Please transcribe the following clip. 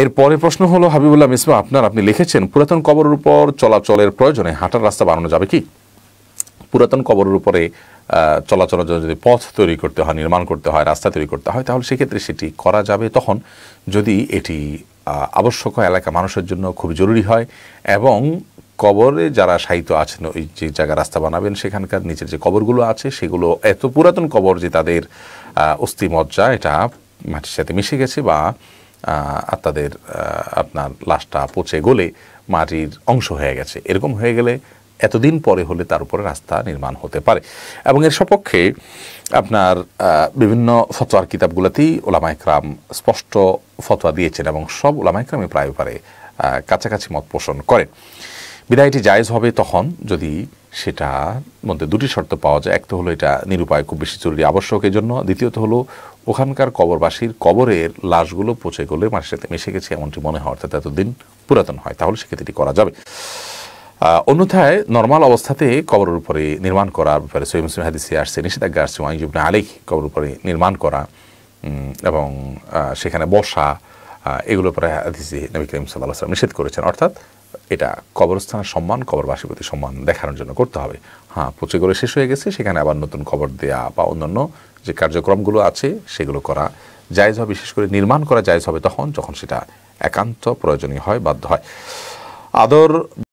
এর পরে প্রশ্ন হলো হাবিবুল্লাহ মিসবা আপনার আপনি লিখেছেন পুরাতন কবরের উপর চলাচলের প্রয়োজনে হাঁটার রাস্তা বানানো যাবে কি পুরাতন কবরের উপরে চলাচলের জন্য যদি পথ তৈরি করতে হয় নির্মাণ করতে হয় রাস্তা তৈরি করতে হয় তাহলে সেক্ষেত্রে সেটি করা যাবে তখন যদি এটি আবশ্যক এলাকা মানুষের জন্য খুব জরুরি হয় এবং কবরে যারা সাহিত্য আছেন ওই যে জায়গায় রাস্তা বানাবেন সেখানকার নিচের যে কবরগুলো আছে সেগুলো এত পুরাতন কবর যে তাদের অস্থি মজ্জা এটা মাটির সাথে মিশে গেছে বা তাদের আপনার লাশটা পচে গলে মাটির অংশ হয়ে গেছে এরকম হয়ে গেলে এতদিন পরে হলে তার উপরে রাস্তা নির্মাণ হতে পারে এবং এর সপক্ষে আপনার বিভিন্ন ফতোয়ার কিতাবগুলোতেই ওলামাইকরাম স্পষ্ট ফতোয়া দিয়েছেন এবং সব ওলামাইকরামই প্রায় পারে কাছাকাছি মত পোষণ করেন বিদায়টি জায়জ হবে তখন যদি সেটা মধ্যে দুটি শর্ত পাওয়া যায় এক তো হলো এটা নিরুপায় খুব বেশি জরুরি আবশ্যক জন্য দ্বিতীয়ত হলো ওখানকার কবরবাসীর কবরের লাশগুলো পচে গেলে মানুষের সাথে মিশে গেছে এমনটি মনে হয় অর্থাৎ এতদিন পুরাতন হয় তাহলে সেক্ষেত্রে করা যাবে অন্যথায় নর্মাল অবস্থাতে কবরের উপরে নির্মাণ করার ব্যাপারে সৈম সিম হাদিসে আসছে নিষেধাজ্ঞা আসছে ওয়াইজুবনে আলিক কবর উপরে নির্মাণ করা এবং সেখানে বসা এগুলোর পরে হাদিসে নবী করিম সাল্লাহ সাল্লাম নিষেধ করেছেন অর্থাৎ এটা কবরস্থানের সম্মান কবরবাসীর প্রতি সম্মান দেখানোর জন্য করতে হবে হ্যাঁ পচে করে শেষ হয়ে গেছে সেখানে আবার নতুন কবর দেয়া বা অন্যান্য যে কার্যক্রমগুলো আছে সেগুলো করা জায়জ হবে বিশেষ করে নির্মাণ করা জায়জ হবে তখন যখন সেটা একান্ত প্রয়োজনীয় হয় বাধ্য হয় আদর